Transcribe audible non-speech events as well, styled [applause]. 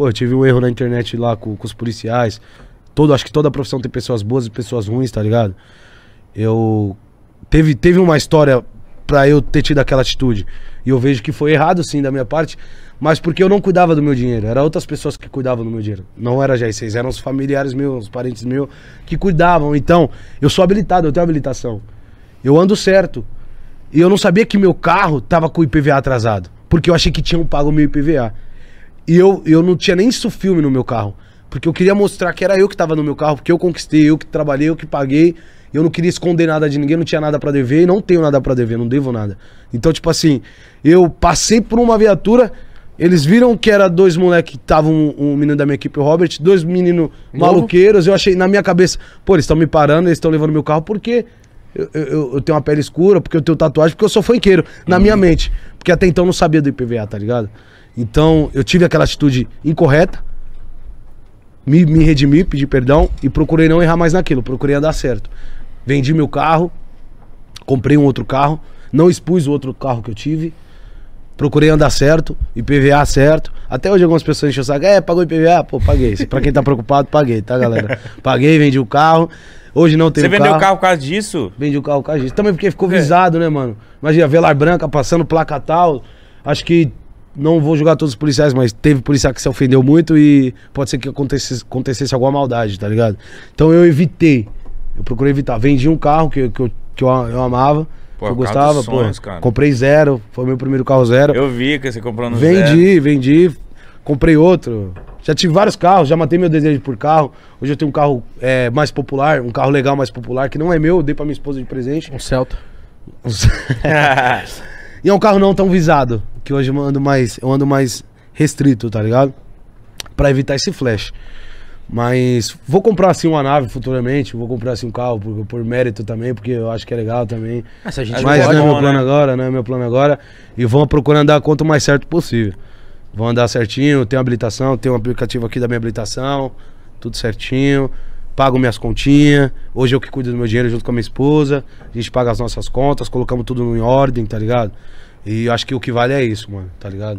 Pô, eu tive um erro na internet lá com, com os policiais. Todo, acho que toda profissão tem pessoas boas e pessoas ruins, tá ligado? Eu. Teve, teve uma história para eu ter tido aquela atitude. E eu vejo que foi errado, sim, da minha parte, mas porque eu não cuidava do meu dinheiro. Era outras pessoas que cuidavam do meu dinheiro. Não era gr vocês. eram os familiares meus, os parentes meus, que cuidavam. Então, eu sou habilitado, eu tenho habilitação. Eu ando certo. E eu não sabia que meu carro tava com o IPVA atrasado. Porque eu achei que tinham pago o meu IPVA. E eu, eu não tinha nem isso filme no meu carro. Porque eu queria mostrar que era eu que tava no meu carro, porque eu conquistei, eu que trabalhei, eu que paguei. Eu não queria esconder nada de ninguém, não tinha nada para dever e não tenho nada para dever, não devo nada. Então, tipo assim, eu passei por uma viatura, eles viram que era dois moleques, que um, um, menino da minha equipe, o Robert, dois meninos maluqueiros. Eu achei na minha cabeça, pô, eles estão me parando, eles estão levando meu carro porque eu, eu, eu, tenho uma pele escura, porque eu tenho tatuagem, porque eu sou fanqueiro, na uhum. minha mente. Porque até então eu não sabia do IPVA, tá ligado? Então eu tive aquela atitude incorreta, me, me redimi, pedi perdão e procurei não errar mais naquilo, procurei andar certo. Vendi meu carro, comprei um outro carro, não expus o outro carro que eu tive, procurei andar certo, IPVA certo. Até hoje algumas pessoas enchem o saco, é, pagou IPVA? Pô, paguei. Pra quem tá preocupado, paguei, tá, galera? [laughs] Paguei, vendi o carro. Hoje não tem Você vendeu o carro. carro por causa disso? Vendi o carro por causa disso. Também porque ficou visado, né, mano? Imagina, Velar Branca passando placa tal. Acho que não vou julgar todos os policiais, mas teve policial que se ofendeu muito e pode ser que acontecesse, acontecesse alguma maldade, tá ligado? Então eu evitei. Eu procurei evitar. Vendi um carro que, que, eu, que eu, eu amava. Pô, eu é gostava, sonhos, pô. Cara. Comprei zero, foi meu primeiro carro zero. Eu vi que você comprou no vendi, zero. Vendi, vendi comprei outro. Já tive vários carros, já matei meu desejo por carro. Hoje eu tenho um carro é, mais popular, um carro legal mais popular, que não é meu, eu dei pra minha esposa de presente. Um Celta. [laughs] e é um carro não tão visado, que hoje eu ando mais, eu ando mais restrito, tá ligado? Pra evitar esse flash. Mas vou comprar assim uma nave futuramente, vou comprar assim um carro por, por mérito também, porque eu acho que é legal também. Ah, Mas não é, é meu plano né? agora, não é meu plano agora. E vou procurando dar quanto conta o mais certo possível. Vou andar certinho, tenho habilitação, tenho um aplicativo aqui da minha habilitação, tudo certinho, pago minhas continhas, hoje eu que cuido do meu dinheiro junto com a minha esposa, a gente paga as nossas contas, colocamos tudo em ordem, tá ligado? E acho que o que vale é isso, mano, tá ligado?